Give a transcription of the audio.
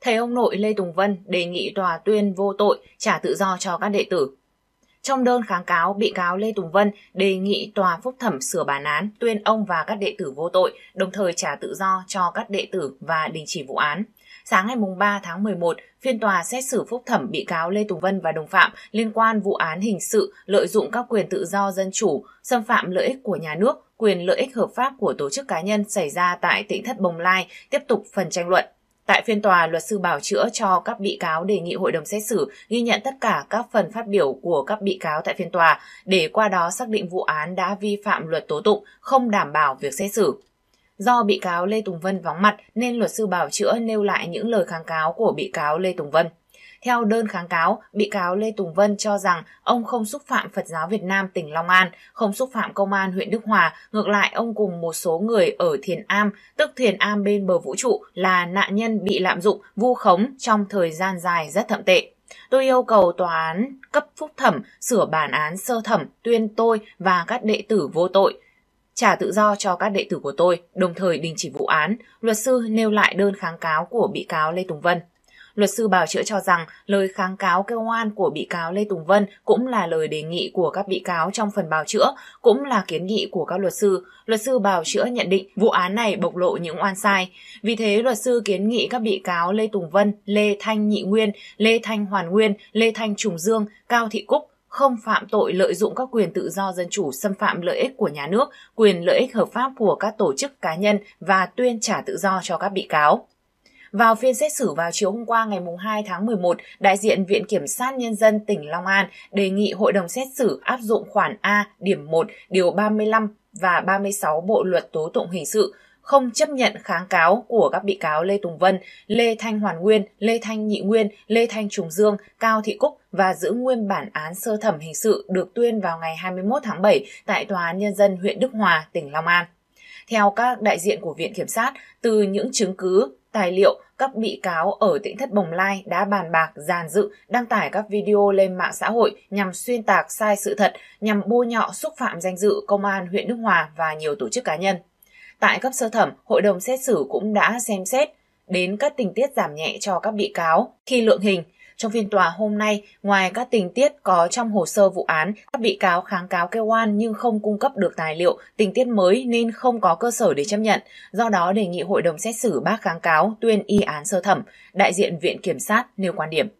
thầy ông nội Lê Tùng Vân đề nghị tòa tuyên vô tội trả tự do cho các đệ tử. Trong đơn kháng cáo, bị cáo Lê Tùng Vân đề nghị tòa phúc thẩm sửa bản án tuyên ông và các đệ tử vô tội, đồng thời trả tự do cho các đệ tử và đình chỉ vụ án. Sáng ngày 3 tháng 11, phiên tòa xét xử phúc thẩm bị cáo Lê Tùng Vân và đồng phạm liên quan vụ án hình sự lợi dụng các quyền tự do dân chủ, xâm phạm lợi ích của nhà nước, quyền lợi ích hợp pháp của tổ chức cá nhân xảy ra tại tỉnh Thất Bồng Lai tiếp tục phần tranh luận. Tại phiên tòa, luật sư bảo chữa cho các bị cáo đề nghị hội đồng xét xử ghi nhận tất cả các phần phát biểu của các bị cáo tại phiên tòa để qua đó xác định vụ án đã vi phạm luật tố tụng, không đảm bảo việc xét xử. Do bị cáo Lê Tùng Vân vắng mặt nên luật sư bảo chữa nêu lại những lời kháng cáo của bị cáo Lê Tùng Vân. Theo đơn kháng cáo, bị cáo Lê Tùng Vân cho rằng ông không xúc phạm Phật giáo Việt Nam tỉnh Long An, không xúc phạm công an huyện Đức Hòa. Ngược lại, ông cùng một số người ở Thiền Am, tức Thiền Am bên bờ vũ trụ là nạn nhân bị lạm dụng, vu khống trong thời gian dài rất thậm tệ. Tôi yêu cầu tòa án cấp phúc thẩm sửa bản án sơ thẩm tuyên tôi và các đệ tử vô tội, trả tự do cho các đệ tử của tôi, đồng thời đình chỉ vụ án, luật sư nêu lại đơn kháng cáo của bị cáo Lê Tùng Vân. Luật sư bảo chữa cho rằng lời kháng cáo kêu oan của bị cáo Lê Tùng Vân cũng là lời đề nghị của các bị cáo trong phần bào chữa, cũng là kiến nghị của các luật sư. Luật sư bào chữa nhận định vụ án này bộc lộ những oan sai. Vì thế, luật sư kiến nghị các bị cáo Lê Tùng Vân, Lê Thanh Nhị Nguyên, Lê Thanh Hoàn Nguyên, Lê Thanh Trùng Dương, Cao Thị Cúc, không phạm tội lợi dụng các quyền tự do dân chủ xâm phạm lợi ích của nhà nước, quyền lợi ích hợp pháp của các tổ chức cá nhân và tuyên trả tự do cho các bị cáo. Vào phiên xét xử vào chiều hôm qua ngày 2 tháng 11, đại diện Viện Kiểm sát Nhân dân tỉnh Long An đề nghị hội đồng xét xử áp dụng khoản A điểm 1 điều 35 và 36 Bộ Luật Tố Tụng Hình Sự không chấp nhận kháng cáo của các bị cáo Lê Tùng Vân, Lê Thanh Hoàn Nguyên, Lê Thanh Nhị Nguyên, Lê Thanh Trùng Dương, Cao Thị Cúc và giữ nguyên bản án sơ thẩm hình sự được tuyên vào ngày 21 tháng 7 tại Tòa án Nhân dân huyện Đức Hòa, tỉnh Long An. Theo các đại diện của Viện Kiểm sát, từ những chứng cứ tài liệu các bị cáo ở tỉnh thất Bồng Lai đã bàn bạc giàn dự đăng tải các video lên mạng xã hội nhằm xuyên tạc sai sự thật, nhằm bôi nhọ xúc phạm danh dự công an huyện Đức Hòa và nhiều tổ chức cá nhân. Tại cấp sơ thẩm, hội đồng xét xử cũng đã xem xét đến các tình tiết giảm nhẹ cho các bị cáo khi lượng hình trong phiên tòa hôm nay, ngoài các tình tiết có trong hồ sơ vụ án, các bị cáo kháng cáo kêu oan nhưng không cung cấp được tài liệu, tình tiết mới nên không có cơ sở để chấp nhận. Do đó đề nghị hội đồng xét xử bác kháng cáo tuyên y án sơ thẩm. Đại diện Viện Kiểm sát nêu quan điểm.